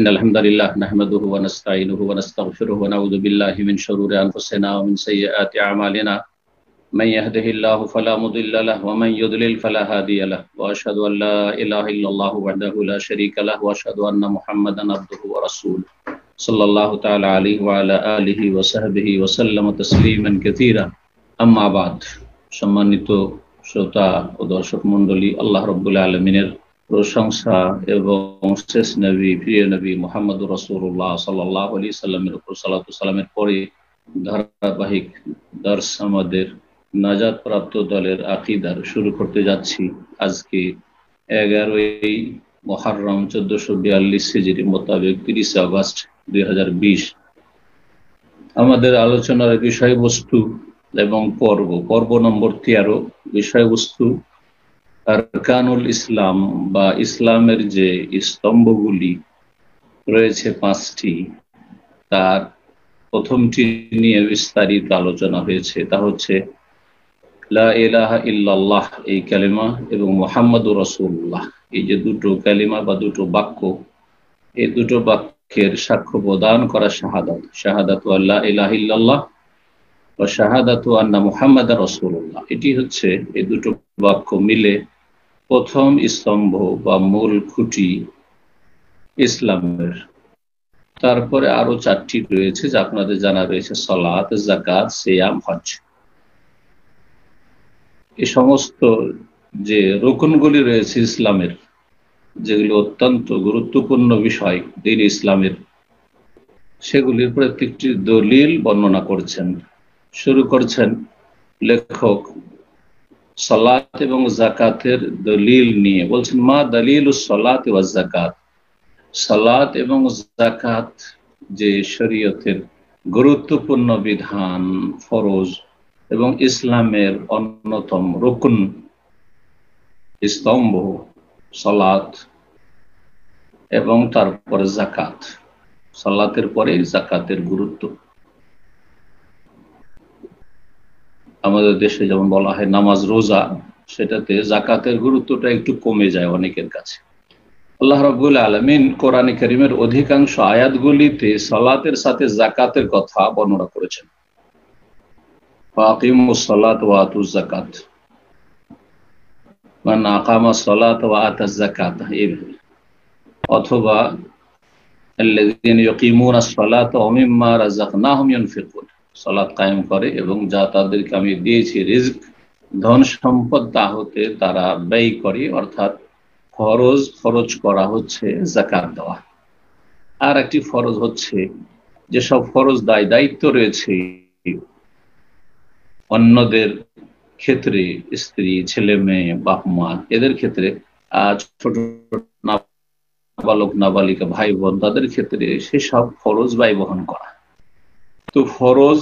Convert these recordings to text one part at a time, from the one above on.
إن الحمد لله نحمده ونستعينه ونستغفره ونعوذ بالله من شرور أنفسنا ومن سيئات أعمالنا من يهده الله فلا مضل له ومن يضلل فلا هادي له وأشهد أن لا إله إلا الله وحده لا شريك له وأشهد أن محمدا عبده ورسوله صلى الله تعالى عليه وعلى آله وصحبه وسلم تسليما كثيرا أما بعد সম্মানিত শ্রোতা ও দর্শক মণ্ডলী আল্লাহ রব্বুল আলমিনের প্রশংসা এবং শেষ নবী প্রিয় নবী মোহাম্মদ রসুল্লাহ সাল্লাহ সাল্লামের উপর সাল্লামের পরে ধারাবাহিক দর্শ আমাদের নাজাদ প্রাপ্ত দলের আকিদার শুরু করতে যাচ্ছি আজকে এগারোই মহারম চোদ্দশো বিয়াল্লিশ সিজির মোতাবেক তিরিশে আগস্ট দুই আমাদের আলোচনার বিষয়বস্তু এবং পর্ব পর্ব নম্বর তেরো বিষয়বস্তু আরকানুল ইসলাম বা ইসলামের যে স্তম্ভগুলি রয়েছে পাঁচটি তার প্রথমটি নিয়ে বিস্তারিত আলোচনা হয়েছে তা হচ্ছে ইল্লাল্লাহ এই ক্যালিমা এবং মোহাম্মদুর রসুল্লাহ এই যে দুটো কালিমা বা দুটো বাক্য এই দুটো বাক্যের সাক্ষ্য প্রদান করা শাহাদাত শাহাদাত আল্লাহ ইলাহ ইল্লাল্লাহ ও শাহাদাত আন্না মুহাম্মাদ রসুল্লাহ এটি হচ্ছে এই দুটো বাক্য মিলে প্রথম স্তম্ভ বা মূল খুঁটি ইসলামের তারপরে আরো চারটি রয়েছে যা আপনাদের জানা রয়েছে সলাত জাকাত সেয়াম হজ এ সমস্ত যে রোকনগুলি রয়েছে ইসলামের যেগুলি অত্যন্ত গুরুত্বপূর্ণ বিষয় দিন ইসলামের সেগুলির প্রত্যেকটি দলিল বর্ণনা করছেন শুরু করছেন লেখক সলাত এবং জাকাতের দলিল নিয়ে বলছেন মা দলিল সলাত ওয়া জাকাত সলাত এবং জাকাত যে শরীয়তের গুরুত্বপূর্ণ বিধান ফরজ এবং ইসলামের অন্যতম রকুন স্তম্ভ সলাত এবং তারপরে জাকাত সালাতের পরে জাকাতের গুরুত্ব আমাদের দেশে যেমন বলা হয় নামাজ রোজা সেটাতে জাকাতের গুরুত্বটা একটু কমে যায় অনেকের কাছে আল্লাহ রবুল আলমিন কোরআন করিমের অধিকাংশ আয়াতগুলিতে সালাতের সাথে জাকাতের কথা বর্ণনা করেছেন অথবা الذين يقيمون الصلاة ومما সলাৎ কায়েম করে এবং যা তাদেরকে আমি দিয়েছি রিস্ক ধন সম্পদ তা হতে তারা ব্যয় করে অর্থাৎ খরচ খরচ করা হচ্ছে জাকাত দেওয়া আর একটি ফরজ হচ্ছে যেসব ফরজ দায় দায়িত্ব রয়েছে অন্যদের ক্ষেত্রে স্ত্রী ছেলে মেয়ে বাপ মা এদের ক্ষেত্রে ছোট নাবালক নাবালিকা ভাই বোন তাদের ক্ষেত্রে সেসব খরচ ব্যয় বহন করা তো ফরজ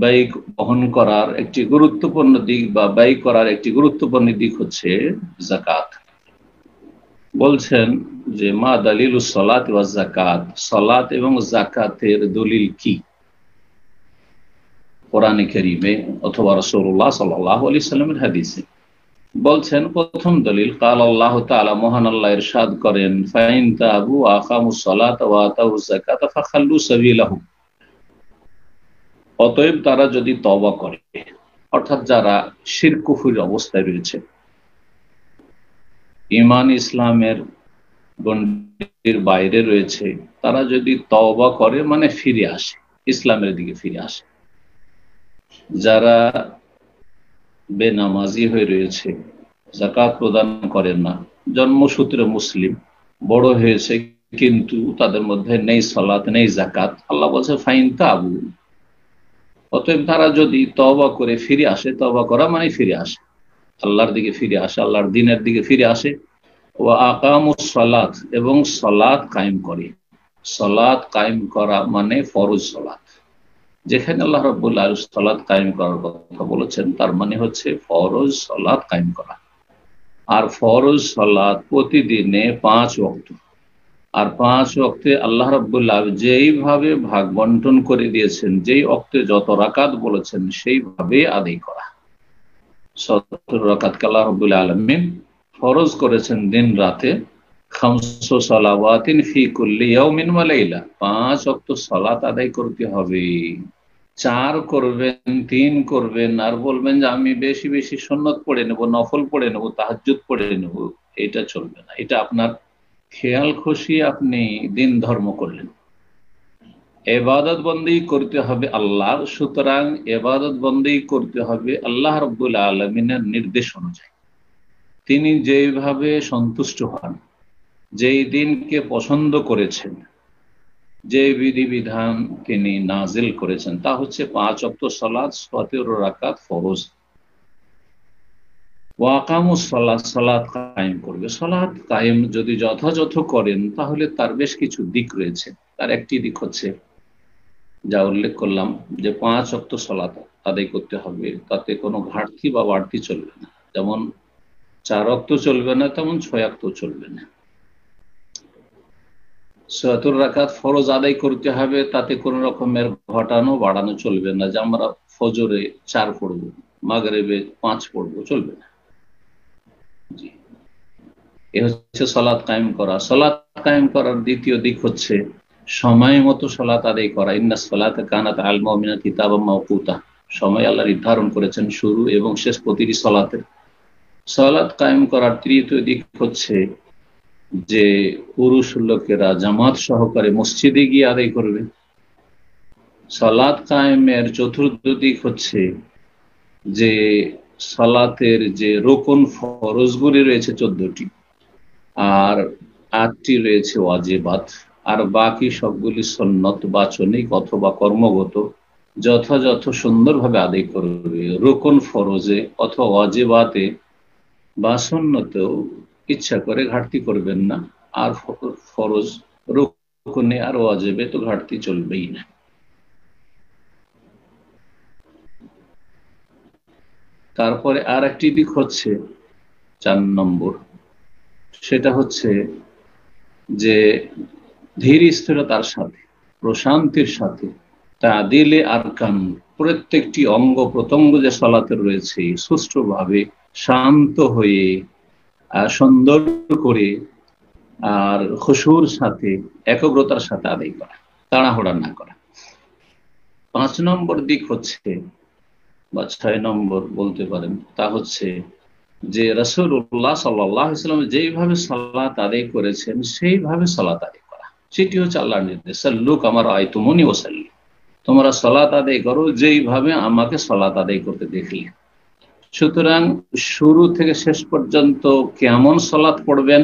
ব্যয় বহন করার একটি গুরুত্বপূর্ণ দিক বা ব্যয় করার একটি গুরুত্বপূর্ণ দিক হচ্ছে জাকাত বলছেন যে মা দালিল সলাত ওয়া জাকাত সলাত এবং জাকাতের দলিল কি কোরআনে করিমে অথবা রসৌল্লাহ সাল্লাহ আলি সাল্লামের হাদিসে বলছেন প্রথম দলিল কাল আল্লাহ তালা মহান আল্লাহ ইরশাদ করেন ফাইন তাবু আকামু সলাত ওয়া আতাউ জাকাত ফাখাল্লু সাবিলাহুম অতএব তারা যদি তবা করে অর্থাৎ যারা শিরকুফুর অবস্থায় রয়েছে ইমান ইসলামের গণ্ডির বাইরে রয়েছে তারা যদি তবা করে মানে ফিরে আসে ইসলামের দিকে ফিরে আসে যারা বেনামাজি হয়ে রয়েছে জাকাত প্রদান করেন না জন্মসূত্রে মুসলিম বড় হয়েছে কিন্তু তাদের মধ্যে নেই সলাত নেই জাকাত আল্লাহ বলছে ফাইন তাবু অতএব তারা যদি তবা করে ফিরে আসে তবা করা মানে ফিরে আসে আল্লাহর দিকে ফিরে আসে আল্লাহর দিনের দিকে ফিরে আসে ও আকাম সলাদ এবং সলাদ কায়েম করে সলাদ কায়েম করা মানে ফরজ সলাদ যেখানে আল্লাহ রব্বুল সলাদ কায়েম করার কথা বলেছেন তার মানে হচ্ছে ফরজ সলাদ কায়েম করা আর ফরজ সলাদ প্রতিদিনে পাঁচ অক্টোবর আর পাঁচ অক্তে আল্লাহ রাবুল্লাহ যেইভাবে ভাগ বন্টন করে দিয়েছেন যেই অক্তে যত রাকাত বলেছেন সেইভাবে আদায় করা সতেরো রাকাত আল্লাহ রবুল্লা আলমিন ফরজ করেছেন দিন রাতে পাঁচ ওয়াক্ত সালাত আদায় করতে হবে চার করবেন তিন করবেন আর বলবেন যে আমি বেশি বেশি সুন্নত পড়ে নেব নফল পড়ে নেব তাহাজ্জুদ পড়ে নেব এটা চলবে না এটা আপনার খেয়াল খুশি আপনি দিন ধর্ম করলেন এবাদত বন্দি করতে হবে আল্লাহ সুতরাং এবাদত বন্দি করতে হবে আল্লাহ রব্বুল আলমিনের নির্দেশ অনুযায়ী তিনি যেভাবে সন্তুষ্ট হন যেই দিনকে পছন্দ করেছেন যে বিধিবিধান তিনি নাজিল করেছেন তা হচ্ছে পাঁচ অক্ট সলাদ সতেরো রাকাত ফরজ ওয়াকামুসলা সালাত কায়েম করবে সালাত কায়েম যদি যথাযথ করেন তাহলে তার বেশ কিছু দিক রয়েছে তার একটি দিক হচ্ছে যা উল্লেখ করলাম যে পাঁচ অক্ত সলাত আদায় করতে হবে তাতে কোনো ঘাটতি বা বাড়তি চলবে না যেমন চার অক্ত চলবে না তেমন ছয় অক্ত চলবে না সয়াতুর ফরজ আদায় করতে হবে তাতে কোন রকমের ঘটানো বাড়ানো চলবে না যে আমরা ফজরে চার পড়বো মাগরেবে পাঁচ পড়বো চলবে না এ হচ্ছে সলাৎ কায়েম করা সলাৎ কায়েম করার দ্বিতীয় দিক হচ্ছে সময় মতো সলাৎ আদায় করা ইন্না কানাত কিতাব সময় আল্লাহ নির্ধারণ করেছেন শুরু এবং শেষ প্রতিটি সলাতের সলাৎ কায়েম করার তৃতীয় দিক হচ্ছে যে পুরুষ লোকেরা জামাত সহকারে মসজিদে গিয়ে আদায় করবে সলাৎ কায়েমের চতুর্থ দিক হচ্ছে যে সালাতের যে রোকন ফরজগুলি রয়েছে চোদ্দটি আর আটটি রয়েছে ওয়াজেবাত আর বাকি সবগুলি সন্নত বাচনিক অথবা কর্মগত যথাযথ সুন্দরভাবে আদায় করবে রোকন ফরজে অথবা অজেবাতে বা সন্নতেও ইচ্ছা করে ঘাটতি করবেন না আর ফরজ রোকনে আর ওয়াজেবে তো ঘাটতি চলবেই না তারপরে আর একটি দিক হচ্ছে চার নম্বর সেটা হচ্ছে যে ধীর স্থিরতার সাথে প্রশান্তির সাথে তা দিলে আর কান প্রত্যেকটি অঙ্গ প্রত্যঙ্গ যে সলাতে রয়েছে সুষ্ঠুভাবে শান্ত হয়ে সুন্দর করে আর খসুর সাথে একগ্রতার সাথে আদায় করা তাড়াহুড়া না করা পাঁচ নম্বর দিক হচ্ছে বা ছয় নম্বর বলতে পারেন তা হচ্ছে যে রসুল্লাহ সাল্লাম যেইভাবে সাল্লাহ আদায় করেছেন সেইভাবে সালাত আদায় করা সেটি হচ্ছে আল্লাহর নির্দেশ লোক আমার আয় তুমনি ওসাল্লি তোমরা সলাত আদায় করো যেইভাবে আমাকে সলাত আদায় করতে দেখলে সুতরাং শুরু থেকে শেষ পর্যন্ত কেমন সলাৎ পড়বেন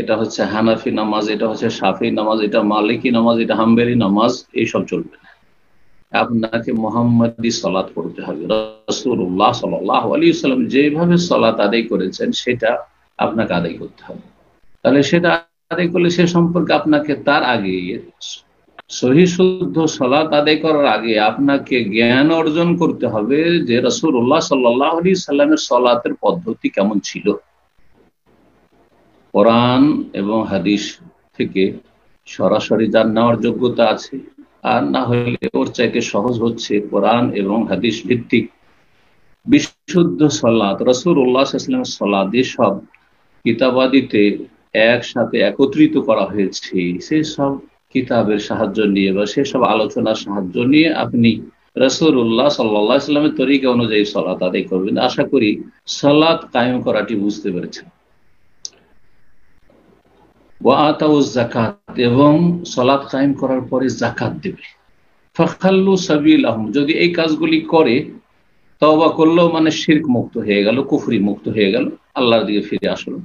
এটা হচ্ছে হানাফি নামাজ এটা হচ্ছে সাফি নামাজ এটা মালিকি নামাজ এটা হাম্বেরি নামাজ এইসব চলবে না আপনাকে মোহাম্মদি সলাৎ পড়তে হবে রসুল্লাহ সাল্লাহ আলী সাল্লাম যেভাবে সলাৎ আদায় করেছেন সেটা আপনাকে আদায় করতে হবে তাহলে সেটা আদায় করলে সে সম্পর্কে আপনাকে তার আগে সহি শুদ্ধ সলাৎ আদায় করার আগে আপনাকে জ্ঞান অর্জন করতে হবে যে রসুল উল্লাহ সাল্লাহ আলী সাল্লামের সলাতের পদ্ধতি কেমন ছিল কোরআন এবং হাদিস থেকে সরাসরি যার নেওয়ার যোগ্যতা আছে আর না হলে ওর চাইতে সহজ হচ্ছে কোরআন এবং হাদিস ভিত্তিক বিশুদ্ধ সলাদ রসুল উল্লাহামের সলাদ এসব কিতাবাদিতে একসাথে একত্রিত করা হয়েছে সেই সব কিতাবের সাহায্য নিয়ে বা সেসব আলোচনার সাহায্য নিয়ে আপনি রসুল উল্লাহ সাল্লাহ ইসলামের তরিকা অনুযায়ী সলাৎ আদায় করবেন আশা করি সলাদ কায়েম করাটি বুঝতে পেরেছেন জাকাত এবং সলাদ কায়েম করার পরে জাকাত দেবে ফাখাল্লু সাবিল আহম যদি এই কাজগুলি করে তবা করলেও মানে শির্ক মুক্ত হয়ে গেল কুফরি মুক্ত হয়ে গেল আল্লাহর দিকে ফিরে আসলো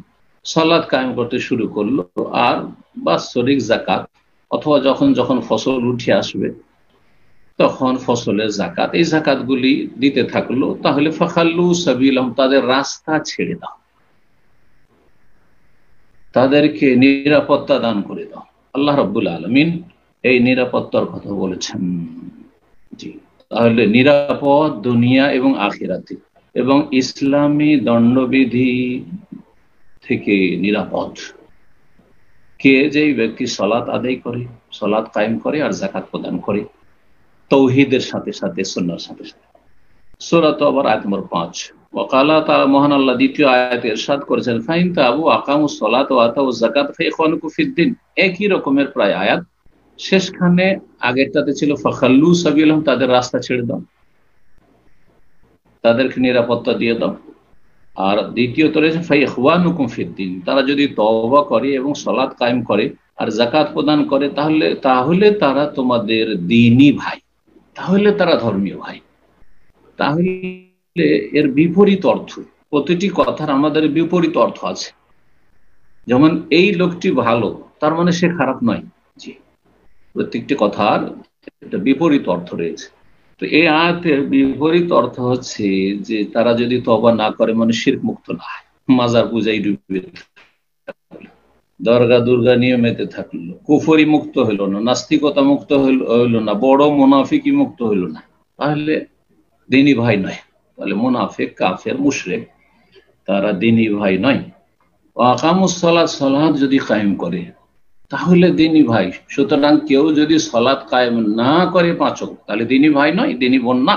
সলাদ কায়েম করতে শুরু করলো আর বাৎসরিক জাকাত অথবা যখন যখন ফসল উঠে আসবে তখন ফসলের জাকাত এই জাকাতগুলি দিতে থাকলো তাহলে ফাখাল্লু সাবিল আহম তাদের রাস্তা ছেড়ে দাও তাদেরকে নিরাপত্তা দান করে দাও আল্লাহ রব্বুল আলমিন এই নিরাপত্তার কথা বলেছেন জি তাহলে নিরাপদ দুনিয়া এবং আখিরাতে এবং ইসলামী দণ্ডবিধি থেকে নিরাপদ কে যেই ব্যক্তি সলাৎ আদায় করে সলাৎ কায়েম করে আর জাকাত প্রদান করে তৌহিদের সাথে সাথে সন্ন্যার সাথে সাথে সুরাত আবার আয়াত নম্বর পাঁচ ওকালা তারা মহান আল্লাহ দ্বিতীয় আয়াত করেছেন ফাইন সলাত ও আতা ও জাকাত একই রকমের প্রায় আয়াত শেষখানে আগেরটাতে ছিল ফখাল্লু তাদের রাস্তা ছেড়ে দাও তাদেরকে নিরাপত্তা দিয়ে দাও আর দ্বিতীয়ত রয়েছে ফাই হুয়ানুকুম কুমফিদ্দিন তারা যদি তবা করে এবং সলাৎ কায়েম করে আর জাকাত প্রদান করে তাহলে তাহলে তারা তোমাদের দিনই ভাই তাহলে তারা ধর্মীয় ভাই তাহলে এর বিপরীত অর্থ প্রতিটি কথার আমাদের বিপরীত অর্থ আছে যেমন এই লোকটি ভালো তার মানে সে খারাপ নয় জি প্রত্যেকটি কথার একটা বিপরীত অর্থ রয়েছে তো এই আয়াতের বিপরীত অর্থ হচ্ছে যে তারা যদি তবা না করে মানে শির মুক্ত না হয় মাজার পূজাই ডুবে দর্গা দুর্গা নিয়ে মেতে থাকলো কুফরি মুক্ত হইল না নাস্তিকতা মুক্ত হইল না বড় মুনাফিকি মুক্ত হইল না তাহলে দিনী ভাই নয় বলে মোনাফেক কাফের মুশরেক তারা দিনী ভাই নয় যদি কায়েম করে তাহলে ভাই সুতরাং কেউ যদি কায়েম না করে পাঁচক তাহলে ভাই নয় বোন না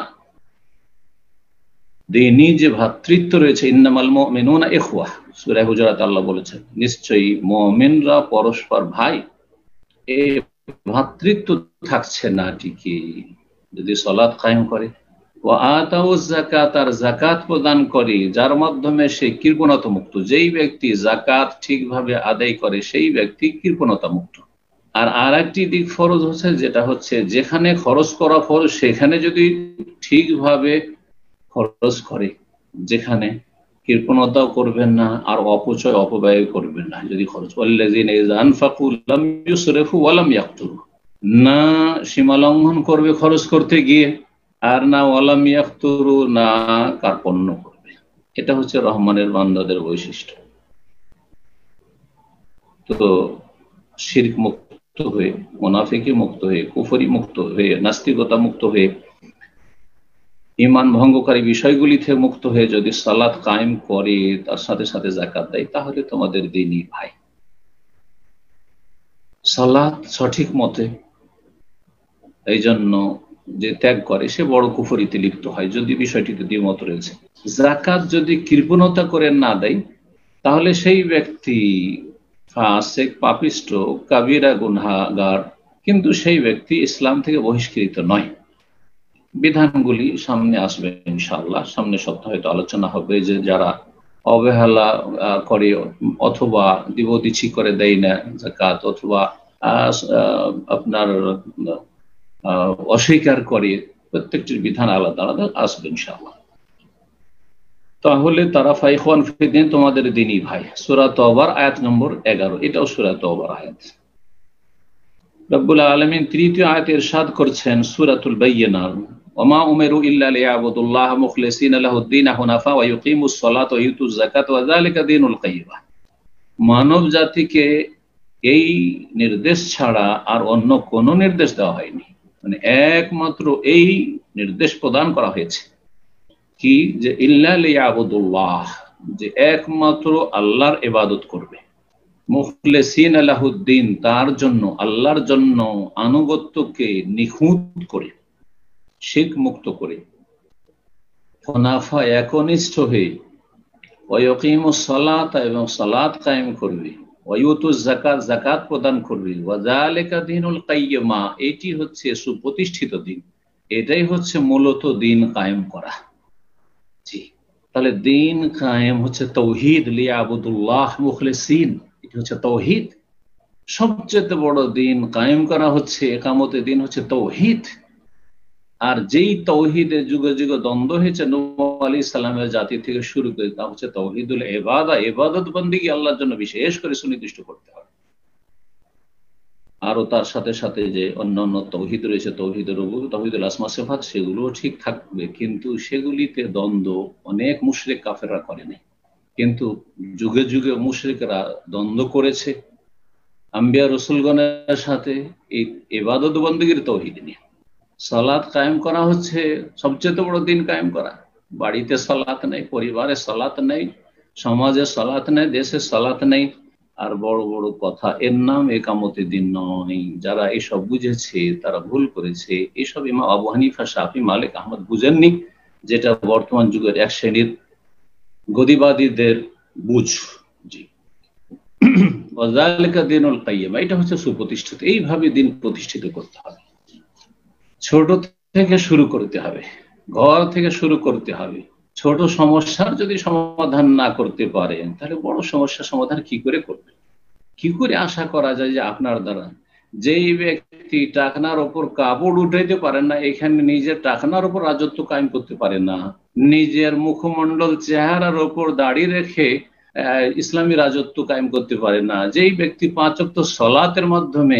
দিনী যে ভ্রাতৃত্ব রয়েছে ইন্নামাল আল্লাহ বলেছেন নিশ্চয়ই মমিনরা পরস্পর ভাই এ ভ্রাতৃত্ব থাকছে না ঠিকই যদি সলাৎ কায়েম করে জাকাত প্রদান করে যার মাধ্যমে সে কৃপণতা মুক্ত যেই ব্যক্তি জাকাত ঠিকভাবে আদায় করে সেই ব্যক্তি কৃপণতা মুক্ত আর আর একটি দিক ফরজ হচ্ছে যেটা হচ্ছে যেখানে খরচ করা ফরজ সেখানে যদি ঠিকভাবে খরচ করে যেখানে কৃপণতাও করবেন না আর অপচয় অপব্যয় করবেন না যদি খরচ না সীমা লঙ্ঘন করবে খরচ করতে গিয়ে আর না ওয়ালাম ইয়াফতুরু না কার্পণ্য করবে এটা হচ্ছে রহমানের বান্দাদের বৈশিষ্ট্য তো শির্ক মুক্ত হয়ে মোনাফিকি মুক্ত হয়ে কুফরি মুক্ত হয়ে নাস্তিকতা মুক্ত হয়ে ইমান ভঙ্গকারী বিষয়গুলি থেকে মুক্ত হয়ে যদি সালাদ কায়েম করে তার সাথে সাথে জাকাত দেয় তাহলে তোমাদের দিনই ভাই সালাদ সঠিক মতে এই জন্য যে ত্যাগ করে সে বড় কুফরিতে লিপ্ত হয় যদি বিষয়টিতে দ্বিমত রয়েছে জাকাত যদি কৃপণতা করে না দেয় তাহলে সেই ব্যক্তি ফাসেক পাপিষ্ট কাবিরা গুনহাগার কিন্তু সেই ব্যক্তি ইসলাম থেকে বহিষ্কৃত নয় বিধানগুলি সামনে আসবে ইনশাল্লাহ সামনে সপ্তাহে হয়তো আলোচনা হবে যে যারা অবহেলা করে অথবা দিবদিছি করে দেয় না জাকাত অথবা আপনার অস্বীকার করে প্রত্যেকটির বিধান আলাদা আলাদা আসবে ইনশাআল্লাহ তাহলে তারা ফাইখওয়ান ফেদিন তোমাদের দিনই ভাই সুরাত আয়াত নম্বর এগারো এটাও সুরাত আয়াত রব্বুল আলমিন তৃতীয় আয়াত করছেন সুরাতুল ওমা উমেরু ইল্লা ওয়া যালিকা কাইয়্যিমা মানব জাতিকে এই নির্দেশ ছাড়া আর অন্য কোনো নির্দেশ দেওয়া হয়নি মানে একমাত্র এই নির্দেশ প্রদান করা হয়েছে কি যে ইল্লাহ যে একমাত্র আল্লাহর এবাদত করবে মুখলেসিন আলাহুদ্দিন তার জন্য আল্লাহর জন্য আনুগত্যকে নিখুঁত করে শিখ মুক্ত করে ফনাফা একনিষ্ঠ হয়ে অয়কিম সালাত এবং সালাত কায়েম করবে জাকাত জাকাত প্রদান ওয়াজালেকা দিনুল কাইয়মা এটি হচ্ছে সুপ্রতিষ্ঠিত দিন এটাই হচ্ছে মূলত দিন কায়েম করা জি তাহলে দিন কায়েম হচ্ছে তৌহিদ লিয়াবুদুল্লাহ মুখলিসিন এটি হচ্ছে তৌহিদ সবচেয়ে বড় দিন কায়েম করা হচ্ছে একামতে দিন হচ্ছে তৌহিদ আর যেই তৌহিদের যুগে যুগে দ্বন্দ্ব হয়েছে নূ আলী ইসলামের জাতি থেকে শুরু করে তা হচ্ছে তৌহিদুল এবাদা এবাদত বন্দিকে আল্লাহর জন্য বিশেষ করে সুনির্দিষ্ট করতে হবে আরো তার সাথে সাথে যে অন্য অন্য তৌহিদ রয়েছে তৌহিদের তৌহিদুল আসমা সেফাত সেগুলো ঠিক থাকবে কিন্তু সেগুলিতে দ্বন্দ্ব অনেক মুশরিক কাফেররা করেনি কিন্তু যুগে যুগে মুশরিকরা দ্বন্দ্ব করেছে আম্বিয়া রসুলগণের সাথে এই এবাদত বন্দীগীর তৌহিদ নিয়ে সলাদ কায়েম করা হচ্ছে সবচেয়ে বড় দিন কায়েম করা বাড়িতে সলাত নেই পরিবারে সলাত নেই সমাজে সলাত নেই দেশে সলাত নেই আর বড় বড় কথা এর নাম একামতি দিন নয় যারা এসব বুঝেছে তারা ভুল করেছে এসব ইমা আবু হানিফা শাহি মালিক আহমদ বুঝেননি যেটা বর্তমান যুগের এক শ্রেণীর গদিবাদীদের বুঝ জি দিনুল কাইম এটা হচ্ছে সুপ্রতিষ্ঠিত এইভাবে দিন প্রতিষ্ঠিত করতে হবে ছোট থেকে শুরু করতে হবে ঘর থেকে শুরু করতে হবে ছোট সমস্যার যদি সমাধান না করতে পারেন তাহলে বড় সমস্যা সমাধান কি করে করবে কি করে আশা করা যায় যে আপনার দ্বারা যেই ব্যক্তি টাকনার ওপর কাপড় উঠাইতে পারেন না এখানে নিজের টাকনার ওপর রাজত্ব কায়েম করতে পারে না নিজের মুখমন্ডল চেহারার ওপর দাঁড়িয়ে রেখে ইসলামী রাজত্ব কায়েম করতে পারে না যেই ব্যক্তি পাঁচক্ত সলাতের মাধ্যমে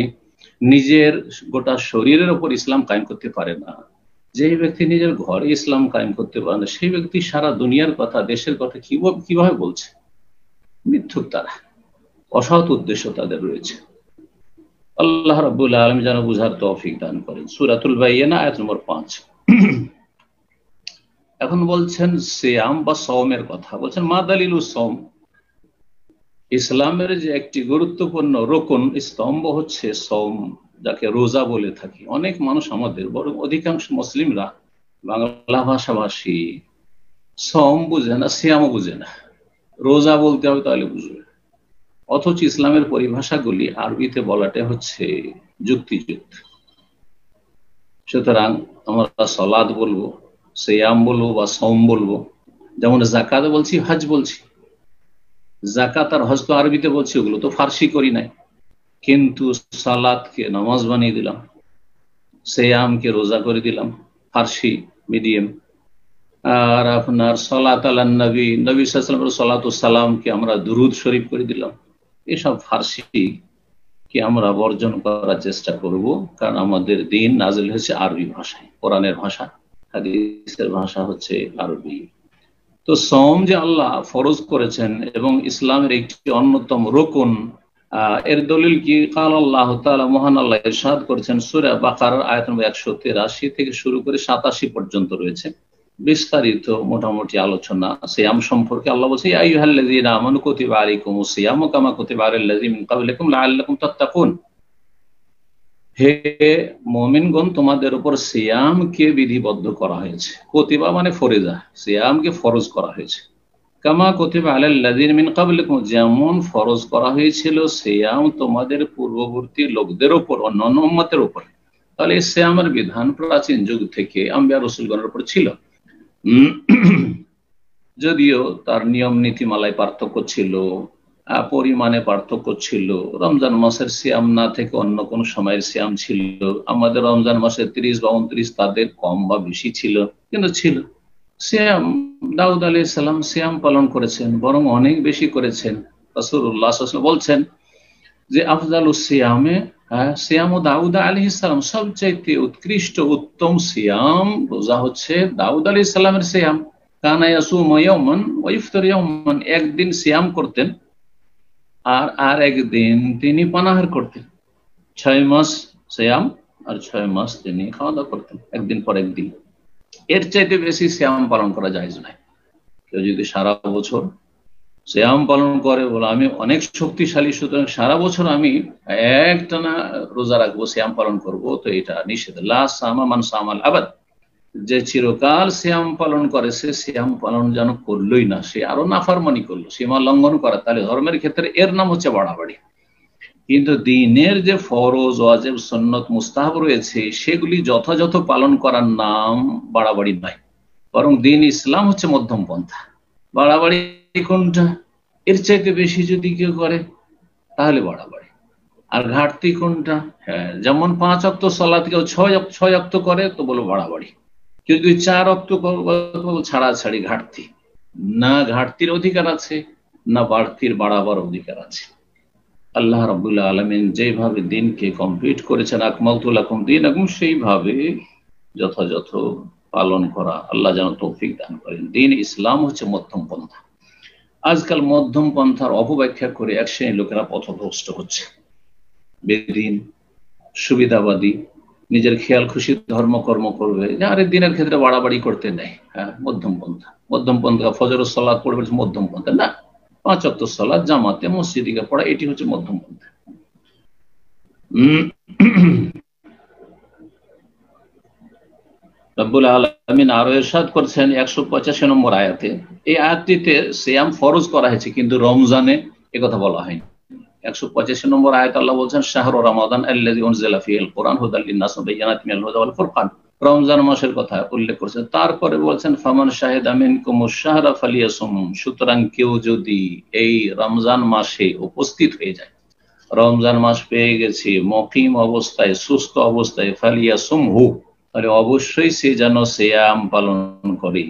নিজের গোটা শরীরের ওপর ইসলাম কায়েম করতে পারে না যে ব্যক্তি নিজের ঘরে ইসলাম কায়েম করতে পারে না সেই ব্যক্তি সারা দুনিয়ার কথা দেশের কথা কিভাবে বলছে মিথ্যুক তারা অসৎ উদ্দেশ্য তাদের রয়েছে আল্লাহ রাবুল আলম যেন বুঝার তৌফিক দান করেন সুরাতুল বাইয়ানা আয়াত নম্বর পাঁচ এখন বলছেন আম বা সমের কথা বলছেন মা দালিল সম ইসলামের যে একটি গুরুত্বপূর্ণ রোকন স্তম্ভ হচ্ছে সৌম যাকে রোজা বলে থাকি অনেক মানুষ আমাদের বরং অধিকাংশ মুসলিমরা বাংলা ভাষাভাষী সম বুঝে না শ্যামও বুঝে না রোজা বলতে হবে তাহলে বুঝবে অথচ ইসলামের পরিভাষাগুলি আরবিতে বলাটা হচ্ছে যুক্তিযুক্ত সুতরাং আমরা সলাদ বলবো সেয়াম বলবো বা সম বলবো যেমন জাকাত বলছি হাজ বলছি জাকাত আর হস্ত আরবিতে বলছি ওগুলো তো ফার্সি করি নাই কিন্তু সালাদকে নামাজ বানিয়ে দিলাম সেয়ামকে রোজা করে দিলাম ফার্সি মিডিয়াম আর আপনার সলাত আল্লাহ নবী নবী সাল্লামের সলাত সালামকে আমরা দুরুদ শরীফ করে দিলাম এসব ফার্সি কি আমরা বর্জন করার চেষ্টা করব কারণ আমাদের দিন নাজিল হয়েছে আরবি ভাষায় কোরআনের ভাষা হাদিসের ভাষা হচ্ছে আরবি তো সম যে আল্লাহ ফরজ করেছেন এবং ইসলামের একটি অন্যতম রকুন এর দলিল কি কাল আল্লাহ তালা মহান আল্লাহ ইরশাদ করেছেন সুরা বাকার আয়তন একশো তেরাশি থেকে শুরু করে সাতাশি পর্যন্ত রয়েছে বিস্তারিত মোটামুটি আলোচনা সিয়াম সম্পর্কে আল্লাহ বলছে আইহাল্লাযীনা আমানু কুতিবা আলাইকুমুস সিয়াম কামা কুতিবা আলাল লাযীনা মিন লাআল্লাকুম তাত্তাকুন হে মমিনগণ তোমাদের উপর সিয়ামকে বিধিবদ্ধ করা হয়েছে কতিবা মানে ফরিজা সিয়ামকে ফরজ করা হয়েছে কামা কতিবা আলাল্লাদিন মিন কাবলিকুম যেমন ফরজ করা হয়েছিল সিয়াম তোমাদের পূর্ববর্তী লোকদের উপর অন্যান্য উম্মতের উপর তাহলে এই সিয়ামের বিধান প্রাচীন যুগ থেকে আম্বিয়া রসুলগণের উপর ছিল যদিও তার নিয়ম নীতিমালায় পার্থক্য ছিল পরিমাণে পার্থক্য ছিল রমজান মাসের সিয়াম না থেকে অন্য কোন সময়ের সিয়াম ছিল আমাদের রমজান মাসের তিরিশ বা উনত্রিশ তাদের কম বা বেশি ছিল কিন্তু ছিল সিয়াম দাউদ আলী সালাম সিয়াম পালন করেছেন বরং অনেক বেশি করেছেন বলছেন যে আফজাল সিয়ামে হ্যাঁ, সিয়াম ও দাউদ আলী ইসলাম সবচাইতে উৎকৃষ্ট উত্তম সিয়াম রোজা হচ্ছে দাউদ আলী ইসলামের সিয়াম কানায়াসু ময়মন ওইফতর একদিন সিয়াম করতেন আর আর একদিন তিনি পানাহার করতেন ছয় মাস শ্যাম আর ছয় মাস তিনি খাওয়া দাওয়া করতেন একদিন পর একদিন এর চাইতে বেশি শ্যাম পালন করা যায় না কেউ যদি সারা বছর শ্যাম পালন করে বলে আমি অনেক শক্তিশালী সুতরাং সারা বছর আমি একটানা রোজা রাখবো শ্যাম পালন করব তো এটা নিষেধ লাস সামা সামাল আবাদ যে চিরকাল শ্যাম পালন করে সে শ্যাম পালন যেন করলোই না সে আরো নাফারমানি করলো সীমা লঙ্ঘন করা তাহলে ধর্মের ক্ষেত্রে এর নাম হচ্ছে বাড়াবাড়ি কিন্তু দিনের যে ফরজ ওয়াজেব সন্নত মুস্তাহাব রয়েছে সেগুলি যথাযথ পালন করার নাম বাড়াবাড়ি নয় বরং দিন ইসলাম হচ্ছে মধ্যম পন্থা বাড়াবাড়ি কোনটা এর চাইতে বেশি যদি কেউ করে তাহলে বাড়াবাড়ি আর ঘাটতি কোনটা হ্যাঁ যেমন পাঁচ অক্ত সলাদ কেউ ছয় ছয় অক্ত করে তো বলো বাড়াবাড়ি কিন্তু এই চার অক্ট ছাড়াছাড়ি ঘাটতি না ঘাটতির অধিকার আছে না বাড়তির বাড়াবার অধিকার আছে আল্লাহ রবুল্লা আলমিন যেভাবে দিনকে কমপ্লিট করেছেন আকমাউতুল আকম দিন এবং সেইভাবে যথাযথ পালন করা আল্লাহ যেন তৌফিক দান করেন দিন ইসলাম হচ্ছে মধ্যম পন্থা আজকাল মধ্যম পন্থার অপব্যাখ্যা করে এক শ্রেণীর লোকেরা পথভ্রষ্ট হচ্ছে বেদিন সুবিধাবাদী নিজের খেয়াল খুশি ধর্ম কর্ম করবে আরে দিনের ক্ষেত্রে বাড়াবাড়ি করতে নেই হ্যাঁ, মধ্যম পন্থা মধ্যম পন্থা ফজর সলাদ পড়বে মধ্যম পন্থা না পাঁচ অক্ট সলাদ জামাতে মসজিদিকে পড়া এটি হচ্ছে মধ্যম পন্থা রব্বুল আলমিন আরো এরশাদ করছেন একশো পঁচাশি নম্বর আয়াতে এই আয়াতটিতে সিয়াম ফরজ করা হয়েছে কিন্তু রমজানে কথা বলা হয়নি একশো নম্বর আয়াত আল্লাহ বলছেন রমাদান কোরআন ফুরকান রমজান মাসের কথা উল্লেখ তারপরে বলছেন ফামান শাহেদ আমিন কুমুর শাহরা ফালিয়া সুমুম সুতরাং কেউ যদি এই রমজান মাসে উপস্থিত হয়ে যায় রমজান মাস পেয়ে গেছে মকিম অবস্থায় সুস্থ অবস্থায় ফালিয়া সুমহু তাহলে অবশ্যই সে যেন সেয়াম পালন করে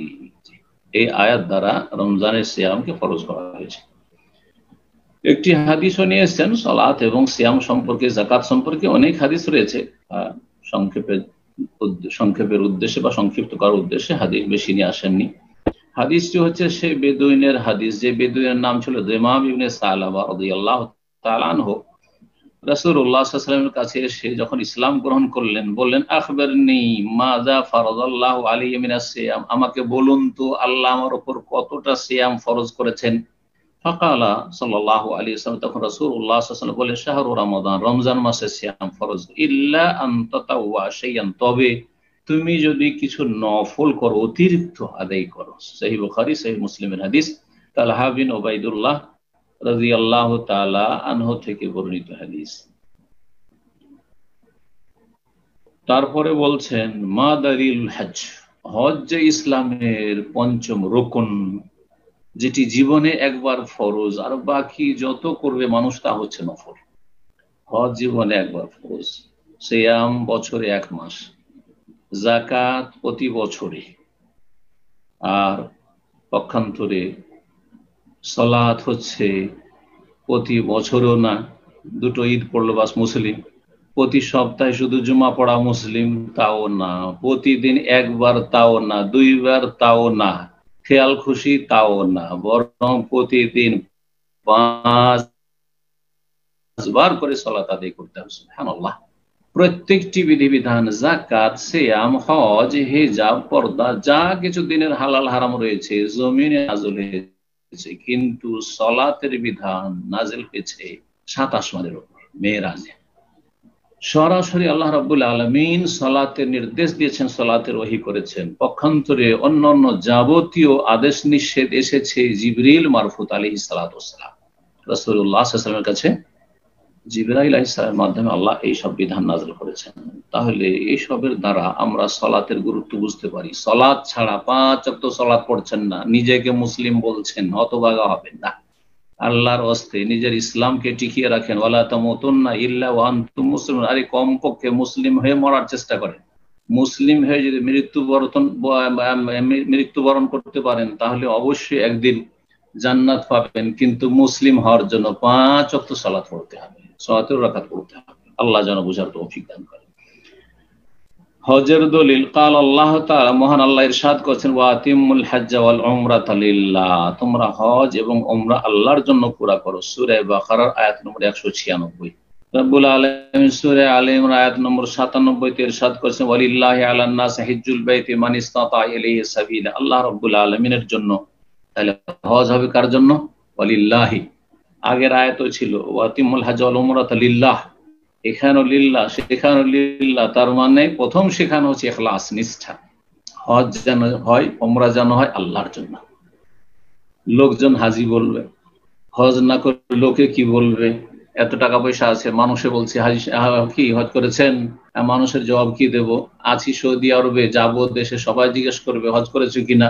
এই আয়াত দ্বারা রমজানের সেয়ামকে ফরজ করা হয়েছে একটি হাদিসও নিয়ে এসছেন সলাৎ এবং সিয়াম সম্পর্কে জাকাত সম্পর্কে অনেক হাদিস রয়েছে সংক্ষেপে সংক্ষেপের উদ্দেশ্যে বা সংক্ষিপ্ত করার উদ্দেশ্যে হাদিস বেশি নিয়ে আসেননি হাদিসটি হচ্ছে সে বেদুইনের হাদিস যে বেদুইনের নাম ছিল দেমাম ইবনে সালামা তালান তাআলা কাছে এসে যখন ইসলাম গ্রহণ করলেন বললেন মাজা মাযা আল্লাহ আলী মিনাস সিয়াম আমাকে বলুন তো আল্লাহ আমার উপর কতটা সিয়াম ফরজ করেছেন ফাকালা তখন বলে শাহরু রমাদান রমজান মাসে ফরজ ইল্লা তবে তুমি যদি কিছু নফল করো অতিরিক্ত আদায় করো সেই বুখারি সেই মুসলিমের হাদিস তালহা বিন রাজি আল্লাহ আনহ থেকে বর্ণিত হাদিস তারপরে বলছেন মাদারিল হজ হজ যে ইসলামের পঞ্চম রোকন যেটি জীবনে একবার ফরজ আর বাকি যত করবে মানুষ তা হচ্ছে নফর হজ জীবনে একবার ফরজ সেয়াম বছরে এক মাস জাকাত প্রতি বছরে আর পক্ষান্তরে সলাৎ হচ্ছে প্রতি বছরও না দুটো ঈদ পড়লো বাস মুসলিম প্রতি সপ্তাহে শুধু জুমা পড়া মুসলিম তাও না প্রতিদিন একবার তাও না দুইবার তাও না খেয়াল খুশি তাও না বরং প্রতিদিন পাঁচবার করে সলাত আদায় করতে হবে সুবহানাল্লাহ প্রত্যেকটি বিধিবিধান জাকাত সিয়াম হজ হেজাব পর্দা যা কিছু দিনের হালাল হারাম রয়েছে জমিনে নাজল হয়েছে কিন্তু সলাতের বিধান নাজেল পেয়েছে সাত আসমানের উপর মেয়েরাজে সরাসরি আল্লাহ রাবুল আলমিন সলাতের নির্দেশ দিয়েছেন সলাতের ওহি করেছেন পক্ষান্তরে অন্যান্য যাবতীয় আদেশ নিষেধ এসেছে জিবরিল মারফুত আলী সালাতাম রসুল্লাহামের কাছে জিবরাইল আলাইসালামের মাধ্যমে আল্লাহ এই সব বিধান নাজল করেছেন তাহলে এইসবের দ্বারা আমরা সলাতের গুরুত্ব বুঝতে পারি সলাৎ ছাড়া পাঁচ অক্ত সলাৎ পড়ছেন না নিজেকে মুসলিম বলছেন হতবাগা হবেন না আল্লাহর অস্তে নিজের ইসলামকে টিকিয়ে রাখেন ওলা না ইল্লা ওয়ান মুসলিম আরে কমপক্ষে মুসলিম হয়ে মরার চেষ্টা করেন মুসলিম হয়ে যদি মৃত্যুবরণ মৃত্যুবরণ করতে পারেন তাহলে অবশ্যই একদিন জান্নাত পাবেন কিন্তু মুসলিম হওয়ার জন্য পাঁচ অক্ত সালাত পড়তে হবে সহাতের রাখাত পড়তে হবে আল্লাহ যেন বোঝার তো অভিজ্ঞান করে হজের দলিল কাল আল্লাহ তাআলা মহান আল্লাহ ইরশাদ করছেন ওয়া তিমুল হাজ্জা ওয়াল উমরাতা লিল্লাহ তোমরা হজ এবং উমরা আল্লাহর জন্য পুরা করো সূরা বাকারার আয়াত নম্বর 196 রব্বুল আলামিন সূরা আলে ইমরান আয়াত নম্বর সাতানব্বই তে ইরশাদ করেছেন ওয়ালিল্লাহি আলান নাস হিজ্জুল বাইতি মান ইসতাতা ইলাইহি সাবিলা আল্লাহ রব্বুল আলমিনের জন্য তাহলে হজ হবে কার জন্য ওয়ালিল্লাহি আগের আয়াতও ছিল ওয়া তিমুল হাজ্জা ওয়াল উমরাতা লিল্লাহ এখানো লিল্লা সেখানো লিল্লা তার মানে প্রথম শেখানো হচ্ছে এখলাস নিষ্ঠা হজ যেন হয় ওমরা যেন হয় আল্লাহর জন্য লোকজন হাজি বলবে হজ না করে লোকে কি বলবে এত টাকা পয়সা আছে মানুষে বলছে হাজি কি হজ করেছেন মানুষের জবাব কি দেব আছি সৌদি আরবে যাব দেশে সবাই জিজ্ঞেস করবে হজ করেছে কিনা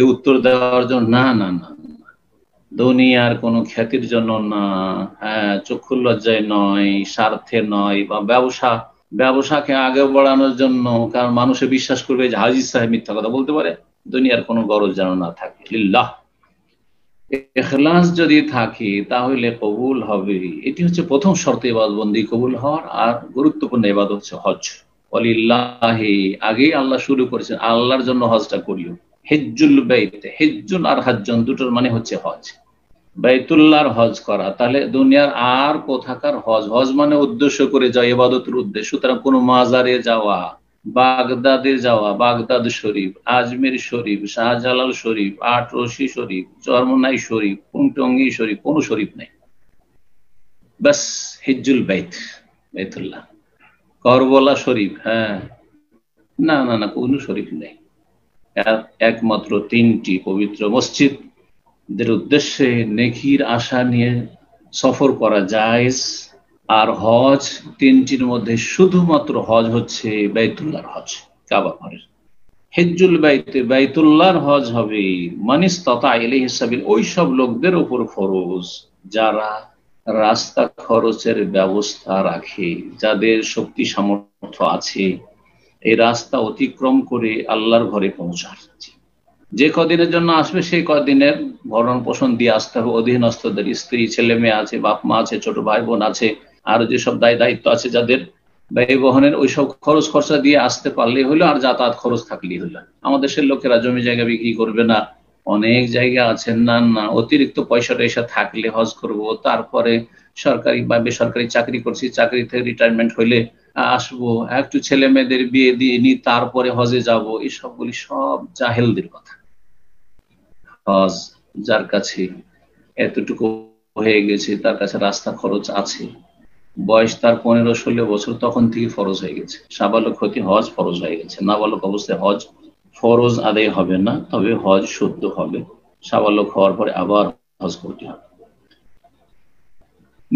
এ উত্তর দেওয়ার জন্য না না না দুনিয়ার কোনো খ্যাতির জন্য না হ্যাঁ চক্ষুর লজ্জায় নয় স্বার্থে নয় বা ব্যবসা ব্যবসাকে আগে বাড়ানোর জন্য কারণ মানুষে বিশ্বাস করবে যে হাজির সাহেব মিথ্যা কথা বলতে পারে দুনিয়ার কোনো গরজ যেন না থাকে লিল্লাহ এখলাস যদি থাকে তাহলে কবুল হবে এটি হচ্ছে প্রথম শর্ত বন্দী কবুল হওয়ার আর গুরুত্বপূর্ণ এবাদ হচ্ছে হজ অলিল্লাহে আগেই আল্লাহ শুরু করেছেন আল্লাহর জন্য হজটা করিও হেজ্জুল বাইতে হেজ্জুল আর হাজ্জন দুটোর মানে হচ্ছে হজ বাইতুল্লাহর হজ করা তাহলে দুনিয়ার আর কোথাকার হজ হজ মানে উদ্দেশ্য করে যাওয়া এবাদতের উদ্দেশ্য সুতরাং কোন মাজারে যাওয়া বাগদাদে যাওয়া বাগদাদ শরীফ আজমির শরীফ শাহজালাল শরীফ আটরসি শরীফ চরমনাই শরীফ পুংটঙ্গি শরীফ কোন শরীফ নেই বাস হিজুল বাইত বাইতুল্লাহ করবলা শরীফ হ্যাঁ না না না কোন শরীফ নেই একমাত্র তিনটি পবিত্র মসজিদ দের উদ্দেশ্যে নেকির আশা নিয়ে সফর করা জায়েজ আর হজ তিনটির মধ্যে শুধুমাত্র হজ হচ্ছে বাইতুল্লাহর হজ কাবা ঘরের হেজুল বাইতে বাইতুল্লাহর হজ হবে মানিস তথা এলে হিসাবে ওই সব লোকদের ওপর ফরজ যারা রাস্তা খরচের ব্যবস্থা রাখে যাদের শক্তি সামর্থ্য আছে এই রাস্তা অতিক্রম করে আল্লাহর ঘরে পৌঁছাচ্ছে যে কদিনের জন্য আসবে সেই কদিনের ভরণ পোষণ দিয়ে আসতে হবে অধীনস্থদের স্ত্রী ছেলে মেয়ে আছে বাপ মা আছে ছোট ভাই বোন আছে আর যেসব দায় দায়িত্ব আছে যাদের ব্যয় বহনের ওইসব খরচ খরচা দিয়ে আসতে পারলেই হলো আর যাতায়াত খরচ থাকলেই হলো আমাদের দেশের লোকেরা জমি জায়গা বিক্রি করবে না অনেক জায়গা আছে না না অতিরিক্ত পয়সা টয়সা থাকলে হজ করব তারপরে সরকারি বা বেসরকারি চাকরি করছি চাকরি থেকে রিটায়ারমেন্ট হইলে আসবো একটু ছেলে মেয়েদের বিয়ে দিয়ে নি তারপরে হজে যাব এসবগুলি সব জাহেলদের কথা হজ যার কাছে এতটুকু হয়ে গেছে তার কাছে রাস্তা খরচ আছে বয়স তার পনেরো ষোলো বছর তখন থেকে ফরজ হয়ে গেছে সাবালক হতে হজ ফরজ হয়ে গেছে নাবালক অবস্থায় হজ ফরজ আদায় হবে না তবে হজ সত্য হবে সাবালক হওয়ার পরে আবার হজ করতে হবে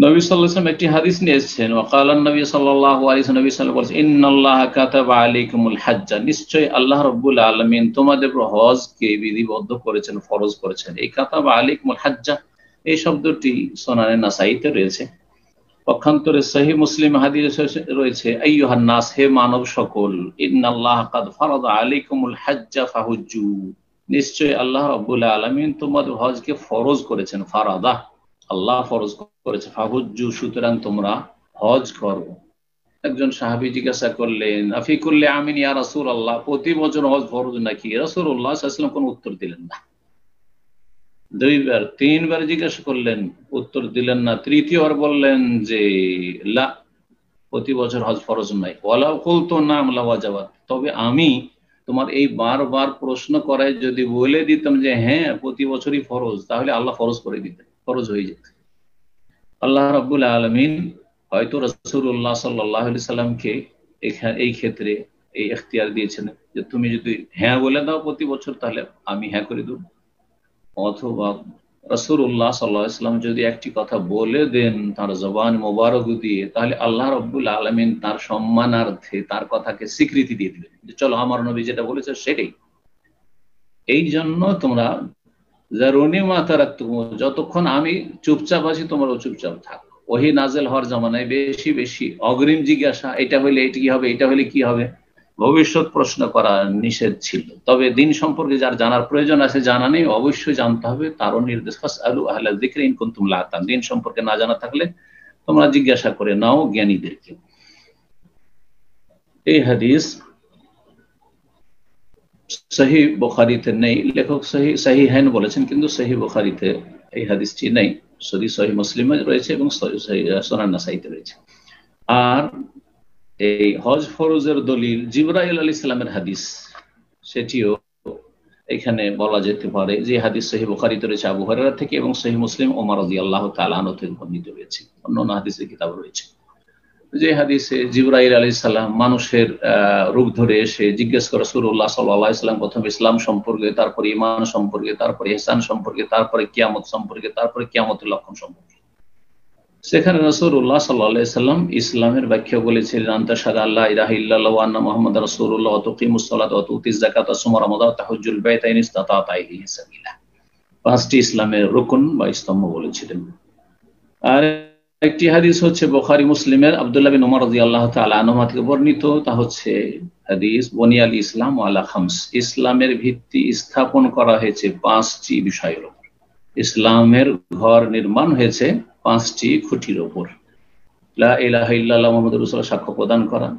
নবী সাল্লাম একটি হাদিস নিয়ে এসেছেন ওকালান নবী সাল্লাহ আলী নবী সাল্লাম বলছেন ইন্নআল্লাহ কাতাব আলিকুমুল হাজ্জা নিশ্চয়ই আল্লাহ রব্বুল আলমিন তোমাদের হজকে বিধিবদ্ধ করেছেন ফরজ করেছেন এই কাতাব আলিকুমুল হাজ্জা এই শব্দটি সোনানে নাসাইতে রয়েছে পক্ষান্তরে সহি মুসলিম হাদিস রয়েছে আইয়ুহান নাস হে মানব সকল ইন্নাল্লাহ কাদ ফরদ আলিকুমুল হাজ্জা ফাহুজ্জু নিশ্চয়ই আল্লাহ রব্বুল আলমিন তোমাদের হজকে ফরজ করেছেন ফারাদা আল্লাহ ফরজ করেছে ফাহুজ্জু সুতরাং তোমরা হজ করো একজন সাহাবি জিজ্ঞাসা করলেন আফি করলে আমিন ইয়া রাসুল আল্লাহ প্রতি বছর হজ ফরজ নাকি রাসুল আল্লাহ কোন উত্তর দিলেন না দুইবার তিনবার জিজ্ঞাসা করলেন উত্তর দিলেন না তৃতীয়বার বললেন যে লা প্রতি বছর হজ ফরজ নাই ওয়ালা খুলতো নাম লাওয়াজাবাদ তবে আমি তোমার এই বারবার প্রশ্ন করায় যদি বলে দিতাম যে হ্যাঁ প্রতি বছরই ফরজ তাহলে আল্লাহ ফরজ করে দিতেন ফরজ হয়ে যেত আল্লাহ রাবুল আলমিন হয়তো রসুল্লাহ সাল্লাহ সাল্লামকে এই ক্ষেত্রে এই এখতিয়ার দিয়েছেন যে তুমি যদি হ্যাঁ বলে দাও প্রতি বছর তাহলে আমি হ্যাঁ করে দেব অথবা রসুর উল্লাহ সাল্লাহাম যদি একটি কথা বলে দেন তার জবান মোবারক দিয়ে তাহলে আল্লাহ রব্বুল আলমিন তার সম্মানার্থে তার কথাকে স্বীকৃতি দিয়ে দিলেন যে চলো আমার নবী যেটা বলেছে সেটাই এই জন্য তোমরা জারুনিমা তারাক্তুম যতক্ষণ আমি চুপচাপ আছি তোমরাও চুপচাপ থাক ওহি নাজেল হওয়ার জমানায় বেশি বেশি অগ্রিম জিজ্ঞাসা এটা হইলে এটা কি হবে এটা হইলে কি হবে ভবিষ্যৎ প্রশ্ন করা নিষেধ ছিল তবে দিন সম্পর্কে যার জানার প্রয়োজন আছে জানা নেই অবশ্যই জানতে হবে তারও নির্দেশ দিন সম্পর্কে না জানা থাকলে তোমরা জিজ্ঞাসা করে নাও জ্ঞানীদেরকে এই হাদিস সহি বোখারিতে নেই লেখক সহি সাহি হেন বলেছেন কিন্তু সহি বোখারিতে এই হাদিসটি নেই সদি সহি মুসলিমে রয়েছে এবং সোনান্না সাহিতে রয়েছে আর এই হজ ফরজের দলিল জিবরাইল আলী ইসলামের হাদিস সেটিও এখানে বলা যেতে পারে যে হাদিস সহি বোখারিতে রয়েছে আবু হরেরা থেকে এবং সহি মুসলিম ওমার আল্লাহ তালানো থেকে বর্ণিত রয়েছে অন্য হাদিসের কিতাব রয়েছে যে হাদিসে জিবরাইল আলী সাল্লাম মানুষের রূপ ধরে এসে জিজ্ঞেস করে সুরুল্লাহ সাল্লাহ ইসলাম প্রথম ইসলাম সম্পর্কে তারপরে ইমান সম্পর্কে তারপরে ইহসান সম্পর্কে তারপরে কিয়ামত সম্পর্কে তারপরে কিয়ামতের লক্ষণ সম্পর্কে সেখানে রসুল্লাহ সাল্লাহ সাল্লাম ইসলামের ব্যাখ্যা বলেছিলেন আন্তা সাদ আল্লাহ ইরাহ ইল্লাহ আন্না মোহাম্মদ রসুল্লাহ অতুকিমুসালাত অতুতিস জাকাত সুমার মদা তাহজুল বেতাইন পাঁচটি ইসলামের রুকুন বা স্তম্ভ বলেছিলেন আর একটি হাদিস হচ্ছে বোখারি মুসলিমের আবদুল্লাহ বিন ওমর রাজি আল্লাহ তালা থেকে বর্ণিত তা হচ্ছে হাদিস বনিয়াল ইসলাম আলা খামস ইসলামের ভিত্তি স্থাপন করা হয়েছে পাঁচটি বিষয়ের ওপর ইসলামের ঘর নির্মাণ হয়েছে পাঁচটি খুঁটির ওপর মোহাম্মদ রসুল সাক্ষ্য প্রদান করা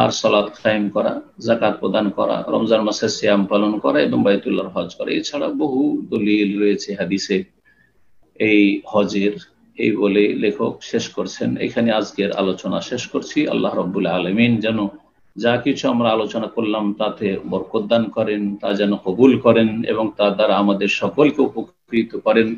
আর সলাদ কায়েম করা জাকাত প্রদান করা রমজান মাসের শ্যাম পালন করা এবং বায়তুল্লাহর হজ করা এছাড়া বহু দলিল রয়েছে হাদিসে এই হজের এই বলে লেখক শেষ করছেন এখানে আজকের আলোচনা শেষ করছি আল্লাহ রব্বুল আলমিন যেন যা কিছু আমরা আলোচনা করলাম তাতে বরকদান করেন তা যেন কবুল করেন এবং তার দ্বারা আমাদের সকলকে উপকৃত করেন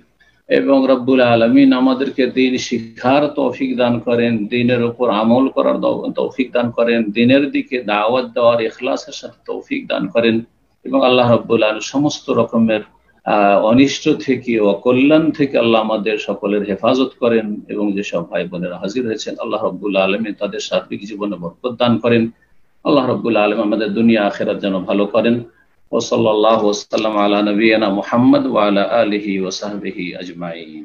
এবং রব্বুল আলমিন আমাদেরকে দিন শিক্ষার তৌফিক দান করেন দিনের উপর আমল করার তৌফিক দান করেন দিনের দিকে দাওয়াত দেওয়ার এখলাসের সাথে তৌফিক দান করেন এবং আল্লাহ রব্বুল আলম সমস্ত রকমের অনিষ্ট থেকে অকল্যাণ থেকে আল্লাহ আমাদের সকলের হেফাজত করেন এবং যেসব ভাই বোনেরা হাজির হয়েছেন আল্লাহ রব্বুল আলমী তাদের সার্বিক জীবনে বরকত দান করেন আল্লাহ রব্বুল আলম আমাদের দুনিয়া আখেরাত যেন ভালো করেন ওসল্লাহ ওসাল্লাম আলা নবীনা মোহাম্মদ ওয়ালা আলহি ওসাহবিহি আজমাইন